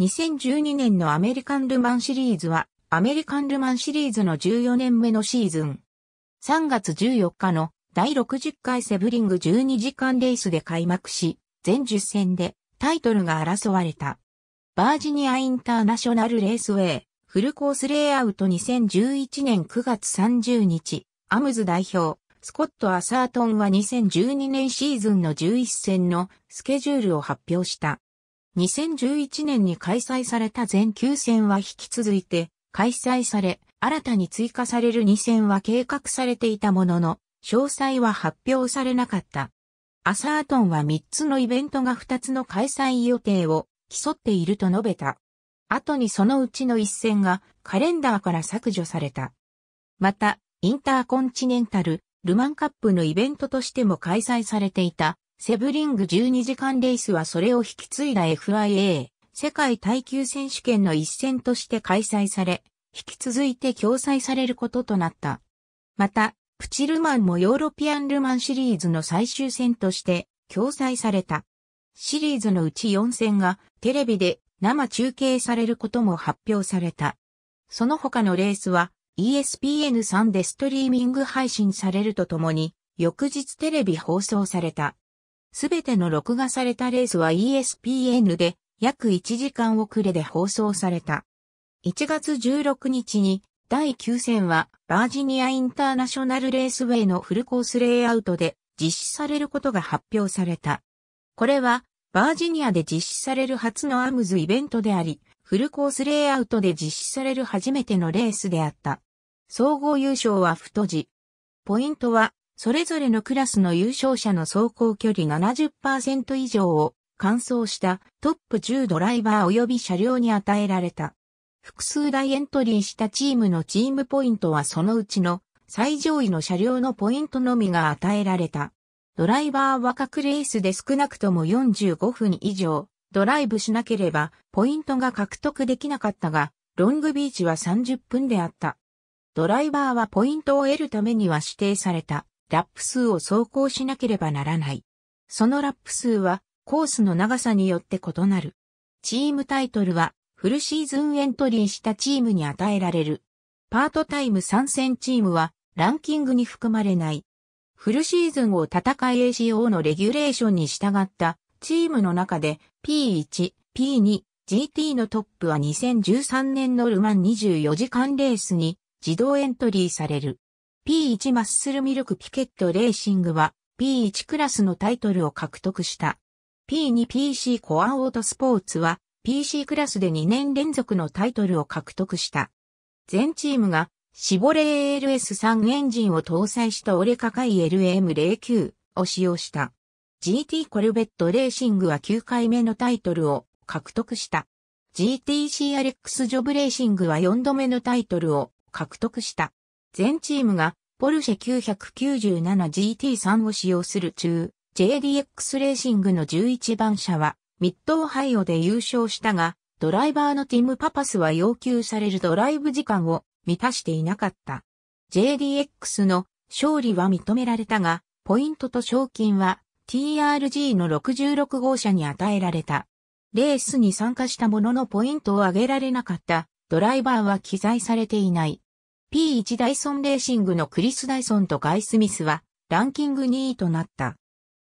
2012年のアメリカンルマンシリーズは、アメリカンルマンシリーズの14年目のシーズン。3月14日の第60回セブリング12時間レースで開幕し、全10戦でタイトルが争われた。バージニアインターナショナルレースウェイ、フルコースレイアウト2011年9月30日、アムズ代表、スコット・アサートンは2012年シーズンの11戦のスケジュールを発表した。2011年に開催された全球戦は引き続いて開催され、新たに追加される2戦は計画されていたものの、詳細は発表されなかった。アサートンは3つのイベントが2つの開催予定を競っていると述べた。後にそのうちの1戦がカレンダーから削除された。また、インターコンチネンタル、ルマンカップのイベントとしても開催されていたセブリング12時間レースはそれを引き継いだ FIA 世界耐久選手権の一戦として開催され、引き続いて共催されることとなった。また、プチルマンもヨーロピアンルマンシリーズの最終戦として共催された。シリーズのうち4戦がテレビで生中継されることも発表された。その他のレースは ESPN3 でストリーミング配信されるとともに、翌日テレビ放送された。すべての録画されたレースは ESPN で約1時間遅れで放送された。1月16日に第9戦はバージニアインターナショナルレースウェイのフルコースレイアウトで実施されることが発表された。これはバージニアで実施される初のアムズイベントであり、フルコースレイアウトで実施される初めてのレースであった。総合優勝は太字。ポイントはそれぞれのクラスの優勝者の走行距離70%以上を完走したトップ10ドライバー及び車両に与えられた。複数台エントリーしたチームのチームポイントはそのうちの最上位の車両のポイントのみが与えられた。ドライバーは各レースで少なくとも45分以上ドライブしなければポイントが獲得できなかったが、ロングビーチは30分であった。ドライバーはポイントを得るためには指定されたラップ数を走行しなければならない。そのラップ数はコースの長さによって異なる。チームタイトルはフルシーズンエントリーしたチームに与えられる。パートタイム参戦チームはランキングに含まれない。フルシーズンを戦い ACO のレギュレーションに従ったチームの中で P1、P2、GT のトップは2013年のルマン24時間レースに自動エントリーされる。P1 マッスルミルクピケットレーシングは P1 クラスのタイトルを獲得した。P2PC コアオートスポーツは PC クラスで2年連続のタイトルを獲得した。全チームがシボレー ALS3 エンジンを搭載したオレカカイ LM09 を使用した。GT コルベットレーシングは9回目のタイトルを獲得した。GTC アレックスジョブレーシングは4度目のタイトルを獲得した。全チームがポルシェ 997GT3 を使用する中、JDX レーシングの11番車はミッドオハイオで優勝したが、ドライバーのティム・パパスは要求されるドライブ時間を満たしていなかった。JDX の勝利は認められたが、ポイントと賞金は TRG の66号車に与えられた。レースに参加したもののポイントを上げられなかったドライバーは記載されていない。P1 ダイソンレーシングのクリス・ダイソンとガイ・スミスはランキング2位となった。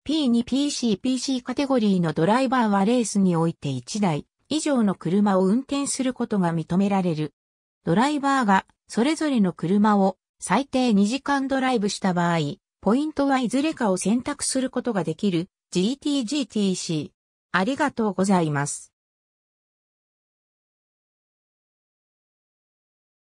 P2PCPC カテゴリーのドライバーはレースにおいて1台以上の車を運転することが認められる。ドライバーがそれぞれの車を最低2時間ドライブした場合、ポイントはいずれかを選択することができる GTGTC。ありがとうございます。